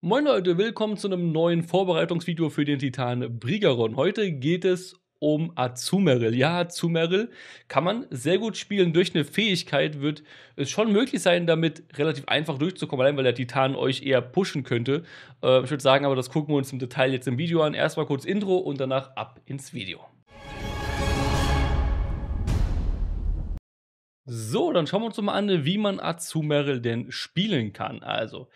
Moin Leute, willkommen zu einem neuen Vorbereitungsvideo für den Titan Brigaron. Heute geht es um Azumeril. Ja, Azumeril kann man sehr gut spielen. Durch eine Fähigkeit wird es schon möglich sein, damit relativ einfach durchzukommen, allein weil der Titan euch eher pushen könnte. Äh, ich würde sagen, aber das gucken wir uns im Detail jetzt im Video an. Erstmal kurz Intro und danach ab ins Video. So, dann schauen wir uns mal an, wie man Azumeril denn spielen kann. Also,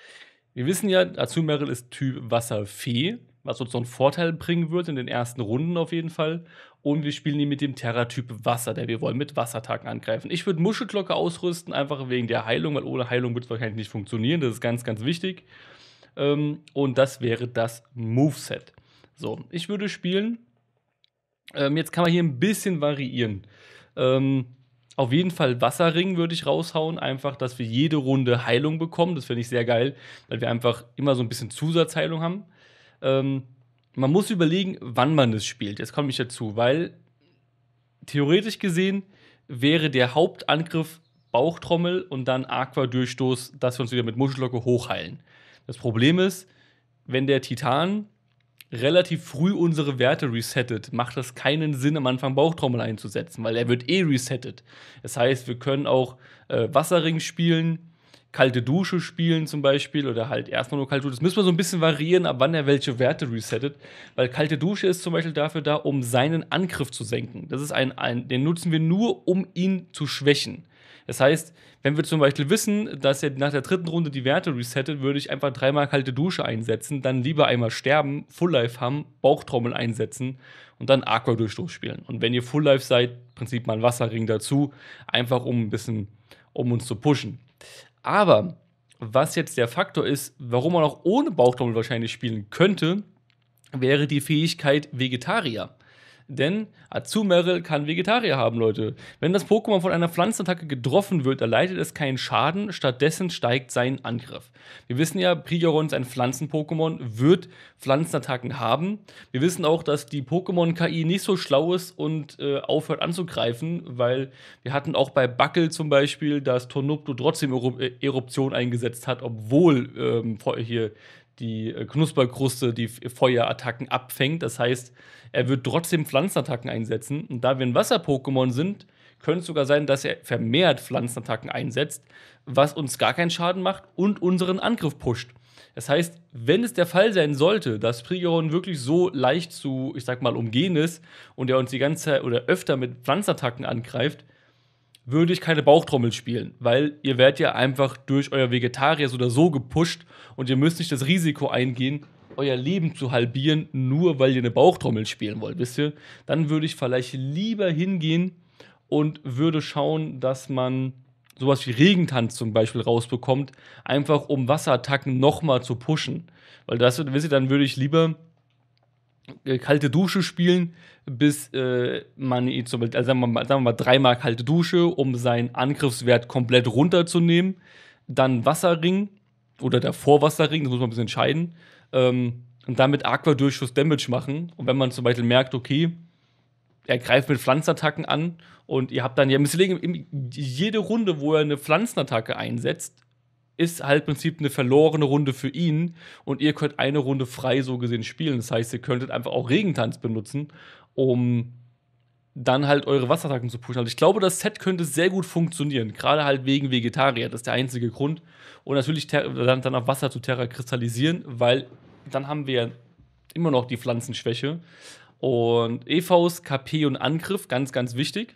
wir wissen ja, Azul Merrill ist Typ Wasserfee, was uns so einen Vorteil bringen wird in den ersten Runden auf jeden Fall. Und wir spielen ihn mit dem Terra-Typ Wasser, der wir wollen mit Wassertagen angreifen. Ich würde Muschelglocke ausrüsten, einfach wegen der Heilung, weil ohne Heilung wird es wahrscheinlich nicht funktionieren. Das ist ganz, ganz wichtig. Ähm, und das wäre das Moveset. So, ich würde spielen. Ähm, jetzt kann man hier ein bisschen variieren. Ähm, auf jeden Fall Wasserring würde ich raushauen, einfach, dass wir jede Runde Heilung bekommen. Das finde ich sehr geil, weil wir einfach immer so ein bisschen Zusatzheilung haben. Ähm, man muss überlegen, wann man es spielt. Jetzt komme ich dazu, weil theoretisch gesehen wäre der Hauptangriff Bauchtrommel und dann Aqua-Durchstoß, dass wir uns wieder mit Muschellocke hochheilen. Das Problem ist, wenn der Titan relativ früh unsere Werte resettet, macht das keinen Sinn, am Anfang Bauchtrommel einzusetzen, weil er wird eh resettet. Das heißt, wir können auch äh, Wasserring spielen, kalte Dusche spielen zum Beispiel oder halt erstmal nur kalte Dusche. Das müssen wir so ein bisschen variieren, ab wann er welche Werte resettet, weil kalte Dusche ist zum Beispiel dafür da, um seinen Angriff zu senken. Das ist ein, ein den nutzen wir nur, um ihn zu schwächen. Das heißt, wenn wir zum Beispiel wissen, dass er nach der dritten Runde die Werte resettet, würde ich einfach dreimal kalte Dusche einsetzen, dann lieber einmal sterben, Full Life haben, Bauchtrommel einsetzen und dann Aqua Durchstoß spielen. Und wenn ihr Full Life seid, im Prinzip mal einen Wasserring dazu, einfach um ein bisschen, um uns zu pushen. Aber was jetzt der Faktor ist, warum man auch ohne Bauchtrommel wahrscheinlich spielen könnte, wäre die Fähigkeit Vegetarier. Denn Azumarill kann Vegetarier haben, Leute. Wenn das Pokémon von einer Pflanzenattacke getroffen wird, erleidet es keinen Schaden, stattdessen steigt sein Angriff. Wir wissen ja, Prioron ist ein Pflanzen-Pokémon, wird Pflanzenattacken haben. Wir wissen auch, dass die Pokémon-KI nicht so schlau ist und äh, aufhört anzugreifen, weil wir hatten auch bei Buckle zum Beispiel, dass Tornupto trotzdem Eru äh, Eruption eingesetzt hat, obwohl ähm, hier die äh, Knusperkruste die Feuerattacken abfängt. Das heißt, er wird trotzdem Pflanzenattacken einsetzen. Und da wir ein Wasser-Pokémon sind, könnte es sogar sein, dass er vermehrt Pflanzenattacken einsetzt, was uns gar keinen Schaden macht und unseren Angriff pusht. Das heißt, wenn es der Fall sein sollte, dass Prigoron wirklich so leicht zu, ich sag mal, umgehen ist und er uns die ganze Zeit oder öfter mit Pflanzenattacken angreift, würde ich keine Bauchtrommel spielen, weil ihr werdet ja einfach durch euer Vegetarier so oder so gepusht und ihr müsst nicht das Risiko eingehen, euer Leben zu halbieren, nur weil ihr eine Bauchtrommel spielen wollt, wisst ihr? Dann würde ich vielleicht lieber hingehen und würde schauen, dass man sowas wie Regentanz zum Beispiel rausbekommt, einfach um Wasserattacken nochmal zu pushen. Weil das, wisst ihr, dann würde ich lieber äh, kalte Dusche spielen, bis äh, man ihn zum Beispiel, also sagen wir, mal, sagen wir mal dreimal kalte Dusche, um seinen Angriffswert komplett runterzunehmen. Dann Wasserring oder der Vorwasserring, das muss man ein bisschen entscheiden. Ähm, und damit Aqua-Durchschuss Damage machen. Und wenn man zum Beispiel merkt, okay, er greift mit Pflanzenattacken an und ihr habt dann ja jede Runde, wo er eine Pflanzenattacke einsetzt, ist halt im Prinzip eine verlorene Runde für ihn und ihr könnt eine Runde frei so gesehen spielen. Das heißt, ihr könntet einfach auch Regentanz benutzen, um dann halt eure Wasserattacken zu pushen. Also ich glaube, das Set könnte sehr gut funktionieren, gerade halt wegen Vegetarier, das ist der einzige Grund. Und natürlich dann, dann auf Wasser zu Terra kristallisieren, weil dann haben wir immer noch die Pflanzenschwäche. Und EVs, KP und Angriff, ganz, ganz wichtig.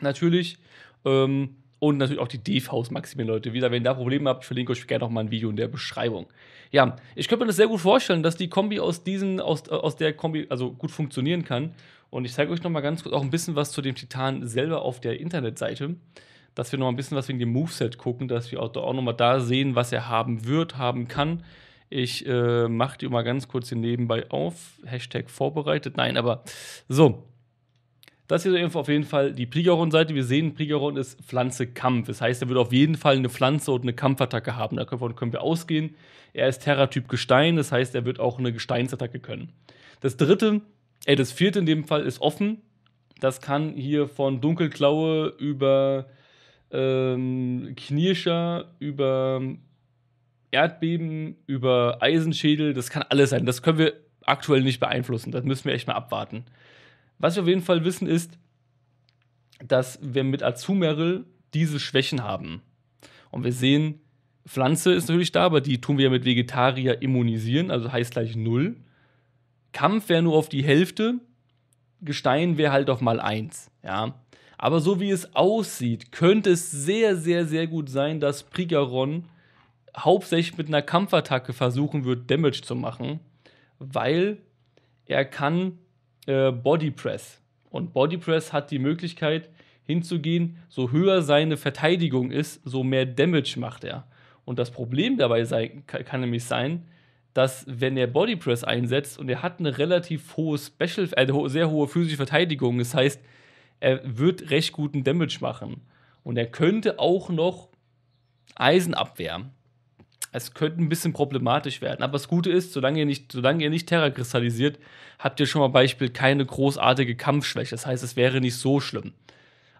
Natürlich. Ähm, und natürlich auch die DVs maximal, Leute. Wie gesagt, wenn ihr da Probleme habt, ich verlinke euch gerne nochmal ein Video in der Beschreibung. Ja, ich könnte mir das sehr gut vorstellen, dass die Kombi aus diesen, aus, äh, aus der Kombi, also gut funktionieren kann. Und ich zeige euch nochmal ganz kurz auch ein bisschen was zu dem Titan selber auf der Internetseite. Dass wir nochmal ein bisschen was wegen dem Moveset gucken, dass wir auch, da auch nochmal da sehen, was er haben wird, haben kann. Ich äh, mache die mal ganz kurz hier nebenbei auf. Hashtag vorbereitet. Nein, aber so. Das hier ist auf jeden Fall die Prigaron-Seite. Wir sehen, Prigaron ist Pflanze-Kampf. Das heißt, er wird auf jeden Fall eine Pflanze und eine Kampfattacke haben. Davon können wir ausgehen. Er ist Terra-Typ Gestein, das heißt, er wird auch eine Gesteinsattacke können. Das dritte, äh, das vierte in dem Fall ist offen. Das kann hier von Dunkelklaue über ähm, Knirscher, über Erdbeben, über Eisenschädel, das kann alles sein. Das können wir aktuell nicht beeinflussen. Das müssen wir echt mal abwarten. Was wir auf jeden Fall wissen ist, dass wir mit Azumeril diese Schwächen haben. Und wir sehen, Pflanze ist natürlich da, aber die tun wir ja mit Vegetarier immunisieren, also heißt gleich null. Kampf wäre nur auf die Hälfte, Gestein wäre halt auf mal eins, ja. Aber so wie es aussieht, könnte es sehr, sehr, sehr gut sein, dass Prigaron hauptsächlich mit einer Kampfattacke versuchen wird, Damage zu machen, weil er kann äh, Body Press. Und Body Press hat die Möglichkeit hinzugehen, so höher seine Verteidigung ist, so mehr Damage macht er. Und das Problem dabei sein, kann nämlich sein, dass wenn er Body Press einsetzt und er hat eine relativ hohe Special, äh, sehr hohe physische Verteidigung, das heißt, er wird recht guten Damage machen. Und er könnte auch noch Eisen abwehren es könnte ein bisschen problematisch werden. Aber das Gute ist, solange ihr nicht, solange ihr nicht Terra kristallisiert, habt ihr schon mal Beispiel keine großartige Kampfschwäche. Das heißt, es wäre nicht so schlimm.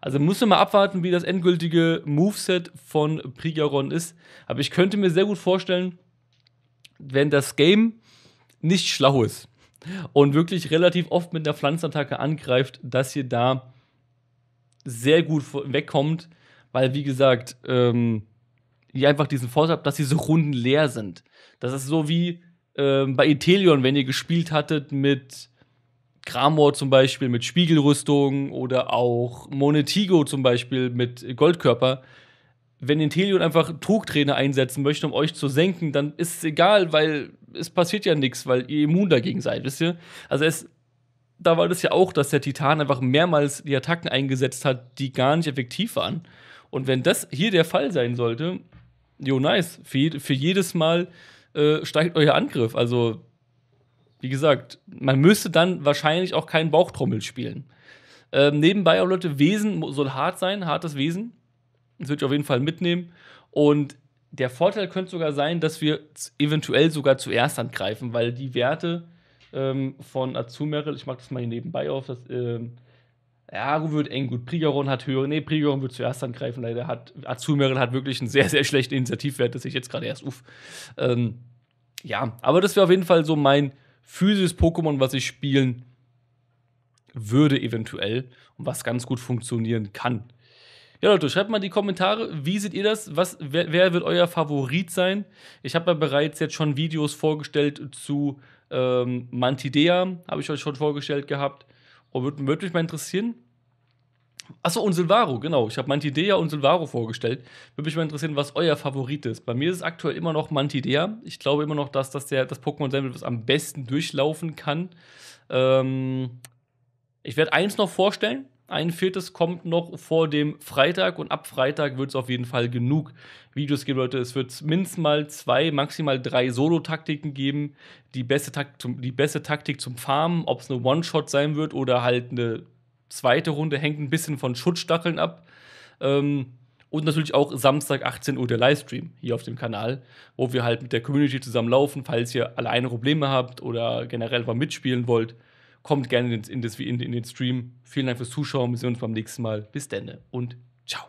Also müssen wir mal abwarten, wie das endgültige Moveset von Prigaron ist. Aber ich könnte mir sehr gut vorstellen, wenn das Game nicht schlau ist und wirklich relativ oft mit einer Pflanzenattacke angreift, dass ihr da sehr gut wegkommt. Weil, wie gesagt, ähm, die einfach diesen Vorteil haben, dass diese Runden leer sind. Das ist so wie ähm, bei Itelion, wenn ihr gespielt hattet mit Kramor zum Beispiel, mit Spiegelrüstung oder auch Monetigo zum Beispiel mit Goldkörper. Wenn Intelion einfach Trugträne einsetzen möchte, um euch zu senken, dann ist es egal, weil es passiert ja nichts, weil ihr immun dagegen seid, wisst ihr? Also es, da war das ja auch, dass der Titan einfach mehrmals die Attacken eingesetzt hat, die gar nicht effektiv waren. Und wenn das hier der Fall sein sollte, jo, nice. Für, für jedes Mal äh, steigt euer Angriff. Also, wie gesagt, man müsste dann wahrscheinlich auch keinen Bauchtrommel spielen. Ähm, nebenbei auch Leute, Wesen soll hart sein, hartes Wesen. Das würde ich auf jeden Fall mitnehmen. Und der Vorteil könnte sogar sein, dass wir eventuell sogar zuerst angreifen, weil die Werte ähm, von Azumerill, ich mache das mal hier nebenbei auf, das, ähm, ja, wird eng. Gut, Prigoron hat höhere. Nee, Prigoron wird zuerst angreifen. Leider hat Azumerin hat wirklich einen sehr, sehr schlechten Initiativwert, dass ich jetzt gerade erst uff. Ähm, ja, aber das wäre auf jeden Fall so mein physisches Pokémon, was ich spielen würde eventuell und was ganz gut funktionieren kann. Ja, Leute, schreibt mal in die Kommentare, wie seht ihr das? Was, wer, wer wird euer Favorit sein? Ich habe ja bereits jetzt schon Videos vorgestellt zu ähm, Mantidea, habe ich euch schon vorgestellt gehabt. Oh, würde, würde mich mal interessieren. Achso, und Silvaro, genau. Ich habe Mantidea und Silvaro vorgestellt. Würde mich mal interessieren, was euer Favorit ist. Bei mir ist es aktuell immer noch Mantidea. Ich glaube immer noch, dass das, der, das Pokémon sein was am besten durchlaufen kann. Ähm, ich werde eins noch vorstellen, ein viertes kommt noch vor dem Freitag und ab Freitag wird es auf jeden Fall genug Videos geben, Leute. Es wird mindestens mal zwei, maximal drei Solo-Taktiken geben. Die beste, Takt zum, die beste Taktik zum Farmen, ob es eine One-Shot sein wird oder halt eine zweite Runde, hängt ein bisschen von Schutzstacheln ab. Ähm, und natürlich auch Samstag 18 Uhr der Livestream hier auf dem Kanal, wo wir halt mit der Community zusammenlaufen, falls ihr alleine Probleme habt oder generell mal mitspielen wollt. Kommt gerne in, das, in, in den Stream. Vielen Dank fürs Zuschauen. Wir sehen uns beim nächsten Mal. Bis dann und ciao.